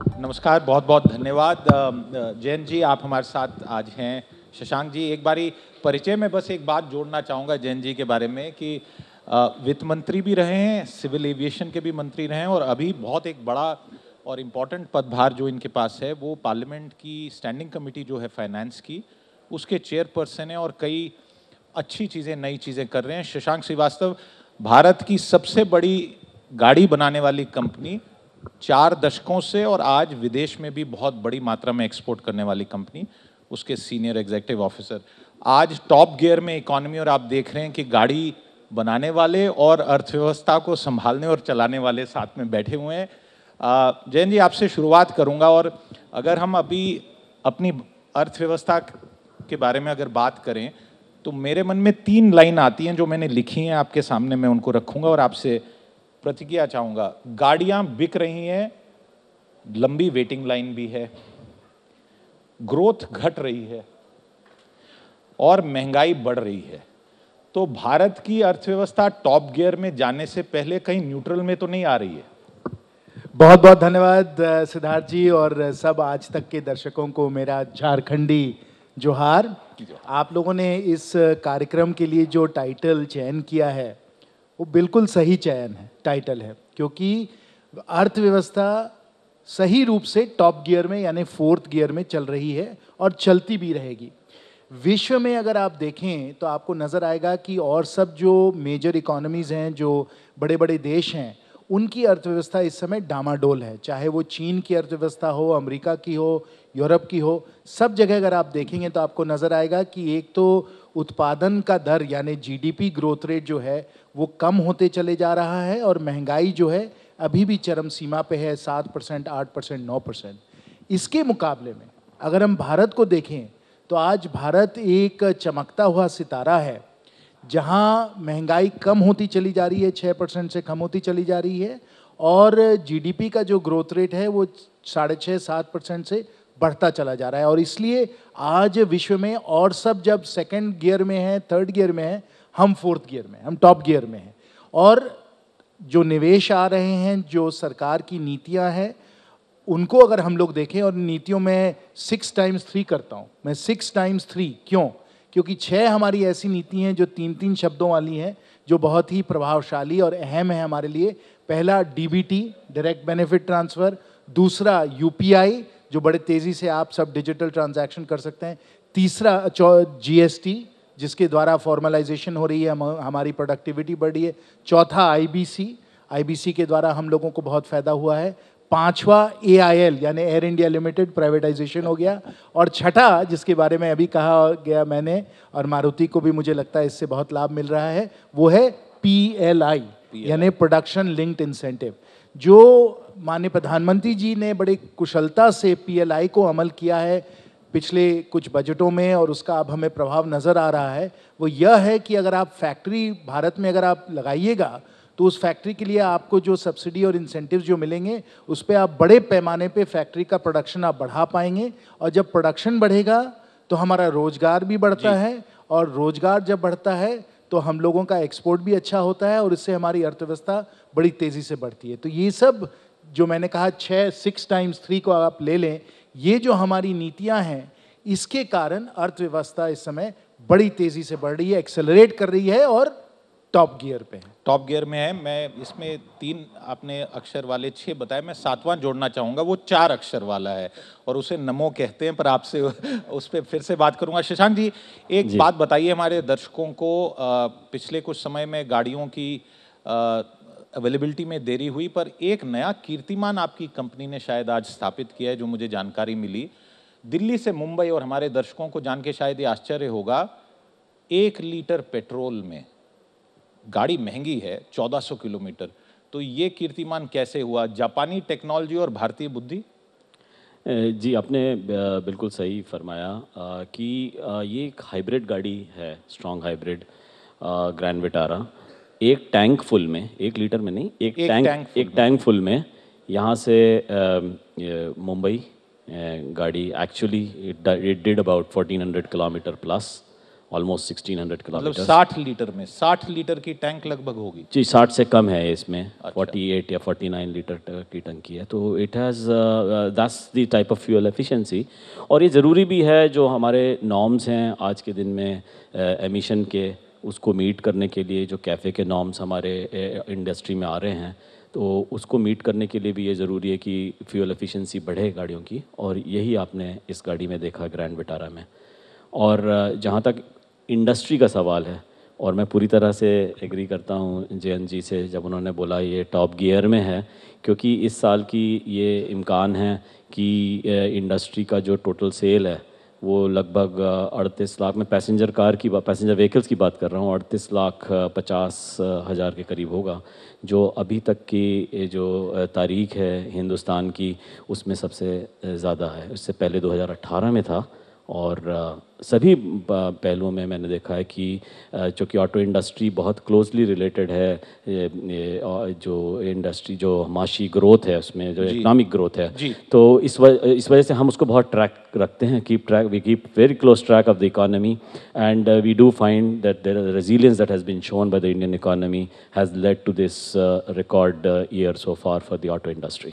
नमस्कार बहुत बहुत धन्यवाद जैन जी आप हमारे साथ आज हैं शशांक जी एक बारी परिचय में बस एक बात जोड़ना चाहूँगा जैन जी के बारे में कि वित्त मंत्री भी रहे हैं सिविल एविएशन के भी मंत्री रहे हैं और अभी बहुत एक बड़ा और इम्पॉर्टेंट पदभार जो इनके पास है वो पार्लियामेंट की स्टैंडिंग कमेटी जो है फाइनेंस की उसके चेयरपर्सन है और कई अच्छी चीज़ें नई चीज़ें कर रहे हैं शशांक श्रीवास्तव भारत की सबसे बड़ी गाड़ी बनाने वाली कंपनी चार दशकों से और आज विदेश में भी बहुत बड़ी मात्रा में एक्सपोर्ट करने वाली कंपनी उसके सीनियर एग्जेक्टिव ऑफिसर आज टॉप गियर में इकोनॉमी और आप देख रहे हैं कि गाड़ी बनाने वाले और अर्थव्यवस्था को संभालने और चलाने वाले साथ में बैठे हुए हैं जयंत जी आपसे शुरुआत करूंगा और अगर हम अभी अपनी अर्थव्यवस्था के बारे में अगर बात करें तो मेरे मन में तीन लाइन आती हैं जो मैंने लिखी हैं आपके सामने मैं उनको रखूंगा और आपसे प्रतिक्रिया चाहूंगा गाड़ियां बिक रही हैं लंबी वेटिंग लाइन भी है ग्रोथ घट रही है और महंगाई बढ़ रही है तो भारत की अर्थव्यवस्था टॉप गियर में जाने से पहले कहीं न्यूट्रल में तो नहीं आ रही है बहुत बहुत धन्यवाद सिद्धार्थ जी और सब आज तक के दर्शकों को मेरा झारखंडी जोहार आप लोगों ने इस कार्यक्रम के लिए जो टाइटल चयन किया है वो बिल्कुल सही चयन है टाइटल है क्योंकि अर्थव्यवस्था सही रूप से टॉप गियर में यानी फोर्थ गियर में चल रही है और चलती भी रहेगी विश्व में अगर आप देखें तो आपको नज़र आएगा कि और सब जो मेजर इकोनॉमीज़ हैं जो बड़े बड़े देश हैं उनकी अर्थव्यवस्था इस समय डामाडोल है चाहे वो चीन की अर्थव्यवस्था हो अमेरिका की हो यूरोप की हो सब जगह अगर आप देखेंगे तो आपको नज़र आएगा कि एक तो उत्पादन का दर यानी जीडीपी ग्रोथ रेट जो है वो कम होते चले जा रहा है और महंगाई जो है अभी भी चरम सीमा पे है सात परसेंट आठ परसेंट नौ परसेंट इसके मुकाबले में अगर हम भारत को देखें तो आज भारत एक चमकता हुआ सितारा है जहाँ महंगाई कम होती चली जा रही है छः परसेंट से कम होती चली जा रही है और जीडीपी का जो ग्रोथ रेट है वो साढ़े छः सात परसेंट से बढ़ता चला जा रहा है और इसलिए आज विश्व में और सब जब सेकेंड गियर में है थर्ड गियर में है हम फोर्थ गियर में हम टॉप गियर में हैं और जो निवेश आ रहे हैं जो सरकार की नीतियां हैं उनको अगर हम लोग देखें और नीतियों में सिक्स टाइम्स थ्री करता हूँ मैं सिक्स टाइम्स थ्री क्यों क्योंकि छः हमारी ऐसी नीति हैं जो तीन तीन शब्दों वाली हैं जो बहुत ही प्रभावशाली और अहम है हमारे लिए पहला डीबीटी डायरेक्ट बेनिफिट ट्रांसफ़र दूसरा यूपीआई जो बड़े तेज़ी से आप सब डिजिटल ट्रांजैक्शन कर सकते हैं तीसरा जीएसटी जिसके द्वारा फॉर्मलाइजेशन हो रही है हम, हमारी प्रोडक्टिविटी बढ़ रही है चौथा आईबीसी आईबीसी के द्वारा हम लोगों को बहुत फ़ायदा हुआ है पांचवा ए यानी एयर इंडिया लिमिटेड प्राइवेटाइजेशन हो गया और छठा जिसके बारे में अभी कहा गया मैंने और मारुति को भी मुझे लगता है इससे बहुत लाभ मिल रहा है वो है पी यानी प्रोडक्शन लिंक्ड इंसेंटिव जो माननीय प्रधानमंत्री जी ने बड़े कुशलता से पीएलआई को अमल किया है पिछले कुछ बजटों में और उसका अब हमें प्रभाव नज़र आ रहा है वो यह है कि अगर आप फैक्ट्री भारत में अगर आप लगाइएगा तो उस फैक्ट्री के लिए आपको जो सब्सिडी और इंसेंटिव जो मिलेंगे उस पर आप बड़े पैमाने पे फैक्ट्री का प्रोडक्शन आप बढ़ा पाएंगे और जब प्रोडक्शन बढ़ेगा तो हमारा रोज़गार भी बढ़ता है और रोज़गार जब बढ़ता है तो हम लोगों का एक्सपोर्ट भी अच्छा होता है और इससे हमारी अर्थव्यवस्था बड़ी तेज़ी से बढ़ती है तो ये सब जो मैंने कहा छः सिक्स टाइम्स थ्री को आप ले लें ये जो हमारी नीतियाँ हैं इसके कारण अर्थव्यवस्था इस समय बड़ी तेज़ी से बढ़ रही है एक्सेलरेट कर रही है और टॉप गियर पे है टॉप गियर में है मैं इसमें तीन आपने अक्षर वाले छः बताए मैं सातवां जोड़ना चाहूँगा वो चार अक्षर वाला है और उसे नमो कहते हैं पर आपसे उस पर फिर से बात करूँगा शशांक जी एक जी। बात बताइए हमारे दर्शकों को पिछले कुछ समय में गाड़ियों की अवेलेबिलिटी में देरी हुई पर एक नया कीर्तिमान आपकी कंपनी ने शायद आज स्थापित किया है जो मुझे जानकारी मिली दिल्ली से मुंबई और हमारे दर्शकों को जान के शायद ये आश्चर्य होगा एक लीटर पेट्रोल में गाड़ी महंगी है 1400 किलोमीटर तो ये कीर्तिमान कैसे हुआ जापानी टेक्नोलॉजी और भारतीय बुद्धि जी आपने बिल्कुल सही फरमाया कि ये एक हाइब्रिड गाड़ी है स्ट्रॉन्ग हाइब्रिड ग्रैंड विटारा एक टैंक फुल में एक लीटर में नहीं एक, टैंक, एक टैंक फुल में यहाँ से मुंबई um, uh, गाड़ी actually it did about 1400 kilometre plus almost 1600 kilometre साठ लीटर में साठ लीटर की टैंक लगभग होगी जी साठ से कम है इसमें फोर्टी अच्छा। एट या फोर्टी नाइन लीटर की टंकी है तो it has that's the type of fuel efficiency और ये ज़रूरी भी है जो हमारे नॉर्म्स हैं आज के दिन में एमिशन uh, के उसको मीट करने के लिए जो कैफ़े के नॉर्म्स हमारे इंडस्ट्री में आ रहे हैं तो उसको मीट करने के लिए भी ये ज़रूरी है कि फ्यूल एफिशिएंसी बढ़े गाड़ियों की और यही आपने इस गाड़ी में देखा ग्रैंड विटारा में और जहाँ तक इंडस्ट्री का सवाल है और मैं पूरी तरह से एग्री करता हूँ जे जी से जब उन्होंने बोला ये टॉप गियर में है क्योंकि इस साल की ये इम्कान है कि इंडस्ट्री का जो टोटल सेल है वो लगभग अड़तीस लाख में पैसेंजर कार की पैसेंजर व्हीकल्स की बात कर रहा हूँ अड़तीस लाख पचास हज़ार के करीब होगा जो अभी तक की जो तारीख है हिंदुस्तान की उसमें सबसे ज़्यादा है उससे पहले 2018 में था और सभी पहलुओं में मैंने देखा है कि चूँकि ऑटो इंडस्ट्री बहुत क्लोजली रिलेटेड है जो इंडस्ट्री जो माशी ग्रोथ है उसमें जो इकोनॉमिक ग्रोथ है तो इस वजह इस वजह से हम उसको बहुत ट्रैक रखते हैं keep track we keep very close track of the economy and we do find that there resilience that has been shown by the Indian economy has led to this record year so far for the auto industry